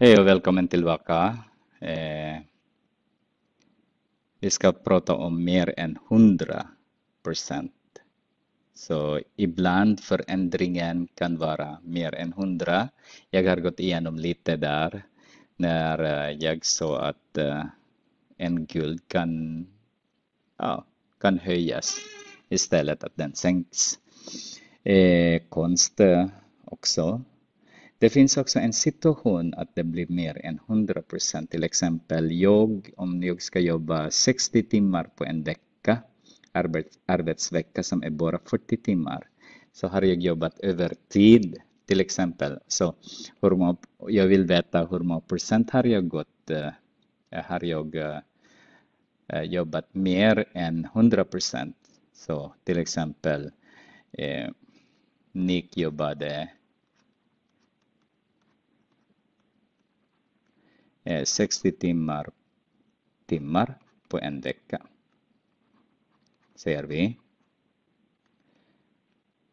Hej och välkommen tillbaka. Eh, vi ska prata om mer än 100 procent. Så ibland förändringen kan vara mer än 100. Jag har gått igenom lite där när eh, jag såg att eh, en guld kan, ja, kan höjas istället att den sänks. Eh, konst eh, också det finns också en situation att det blir mer än 100 procent. Till exempel jag, om jag ska jobba 60 timmar på en vecka, arbets, arbetsvecka som är bara 40 timmar, så har jag jobbat övertid till exempel. Så hur många, jag vill veta hur många procent har jag gått, eh, har jag eh, jobbat mer än 100 procent. Så till exempel, eh, Nick jobbade 60 eh, timmar, timmar på en vecka. Ser vi.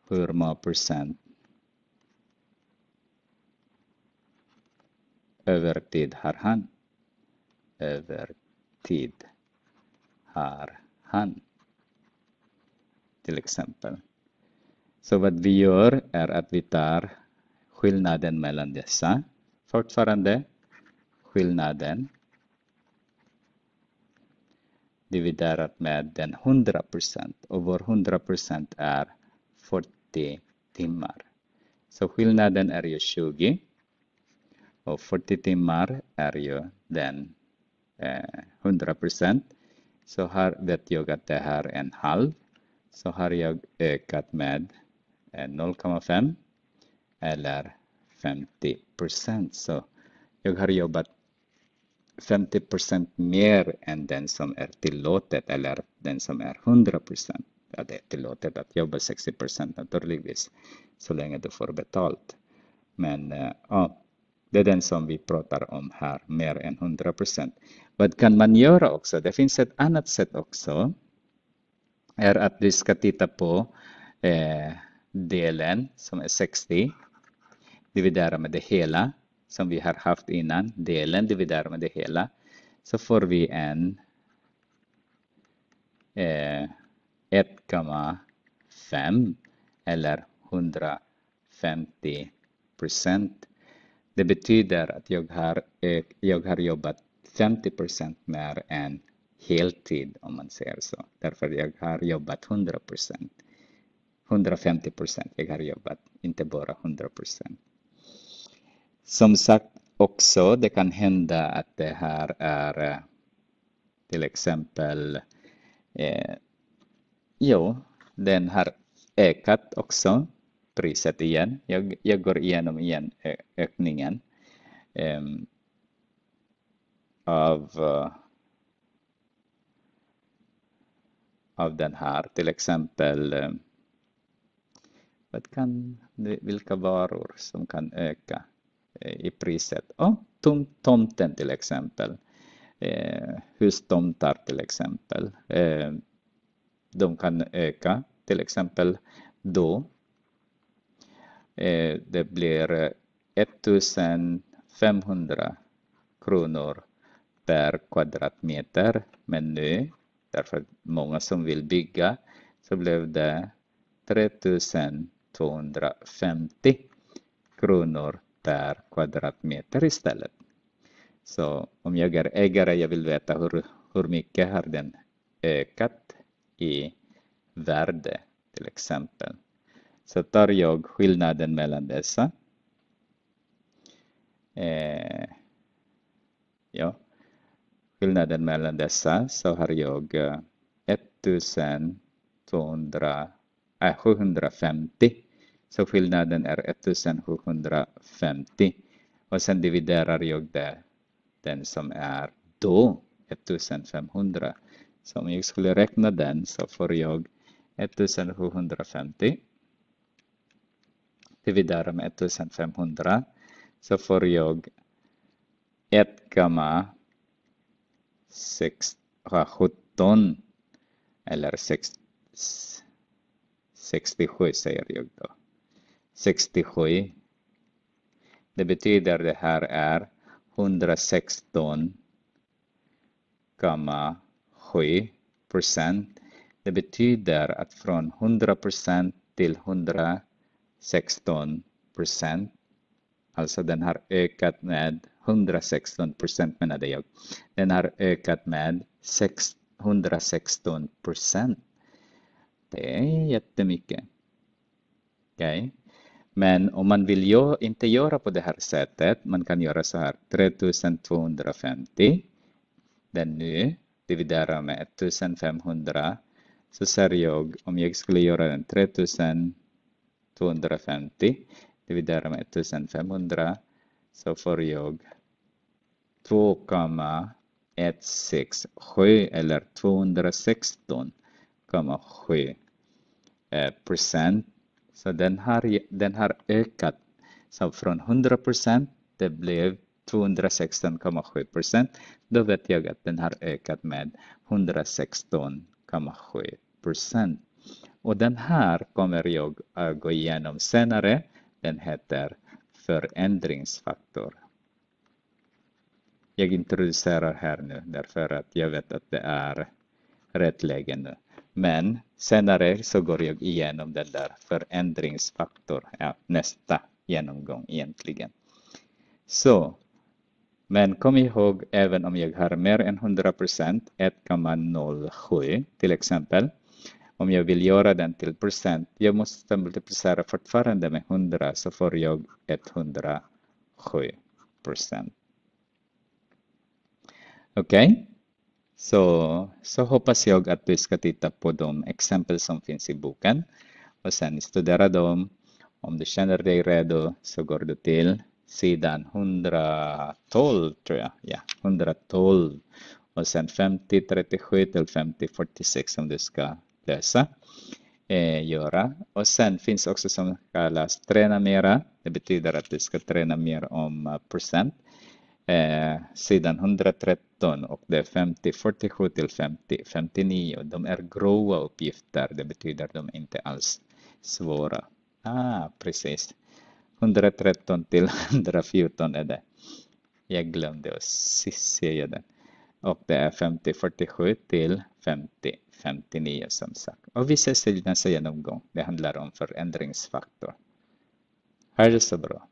Hur många procent övertid har han? Övertid har han. Till exempel. Så vad vi gör är att vi tar skillnaden mellan dessa fortfarande skillnaden dividerat med den 100 procent och vår 100 procent är 40 timmar. Så skillnaden är ju 20 och 40 timmar är ju den eh, 100 procent. Så här vet jag att det här är en halv. Så har jag ökat med 0,5 eh, eller 50 procent. Så jag har jobbat 50 mer än den som är tillåtet eller den som är 100 ja, det är tillåtet att jobba 60 naturligtvis så länge du får betalt. Men eh, ja, det är den som vi pratar om här, mer än 100 Vad kan man göra också? Det finns ett annat sätt också. är att vi ska titta på eh, delen som är 60, dividera med det hela som vi har haft innan, delen dividerar med det hela, så får vi en eh, 1,5 eller 150 procent. Det betyder att jag har, eh, jag har jobbat 50 procent mer än heltid om man säger så. Därför jag har jobbat 100 150 procent jag har jobbat, inte bara 100 procent. Som sagt också, det kan hända att det här är eh, till exempel eh, Jo, den har ökat också, priset igen. Jag, jag går igenom igen ökningen ehm, eh, av, av den här. Till exempel, eh, vad kan, vilka varor som kan öka? i priset. Ja, tomten till exempel. Eh, hustomtar till exempel. Eh, de kan öka till exempel då. Eh, det blir 1500 kronor per kvadratmeter. Men nu, därför att många som vill bygga, så blev det 3250 kronor per kvadratmeter istället. Så om jag är ägare, jag vill veta hur, hur mycket har den ökat i värde till exempel. Så tar jag skillnaden mellan dessa. Eh, ja. Skillnaden mellan dessa så har jag 1200, äh, eh, så skillnaden är 1750. Och sen dividerar jag det, den som är då 1500. Så om jag skulle räkna den så får jag 1750 Dividerar med 1500 så får jag 1,17 eller 6, 67 säger jag då. 67. Det betyder det här är 116,7 procent. Det betyder att från 100 procent till 116 procent. Alltså den har ökat med 116 procent menade jag. Den har ökat med 116 procent. Det är jättemycket. Okej. Okay. Men om man vill gö inte göra på det här sättet, man kan göra så här 3250 den nu dividera med 1500 så ser jag om jag skulle göra den 3250 dividera med 1500 så får jag 2,167 eller 216,7 eh, procent så den har, den har ökat. Så från 100 procent, det blev 216,7 procent. Då vet jag att den har ökat med 116,7 procent. Och den här kommer jag att gå igenom senare. Den heter förändringsfaktor. Jag introducerar här nu därför att jag vet att det är rätt läge nu. Men senare så går jag igenom den där förändringsfaktorn nästa genomgång egentligen. Så, men kom ihåg även om jag har mer än 100%, 1,07 till exempel. Om jag vill göra den till procent, jag måste multiplicera fortfarande med 100 så får jag 107 Okej? Okay? Så, så hoppas jag att du ska e, titta på de exempel som finns i boken och sen studera dem. Om du uh, känner dig redo så går du till sidan 112 tror jag. Ja, 112 och sen 5037 till 5046 som du ska lösa, eh, göra. Och sen finns också som kallas träna mera. Det betyder att du ska träna mer om procent eh, sidan 113 och det är 50, 47 till 50, 59. De är grova uppgifter, det betyder de inte alls svåra. Ah, precis. 113 till 114 är det. Jag glömde att säga det. Och det är 50, 47 till 50, 59 som sagt. Och vi ses i nästa genomgång. Det handlar om förändringsfaktor. Ha det så bra.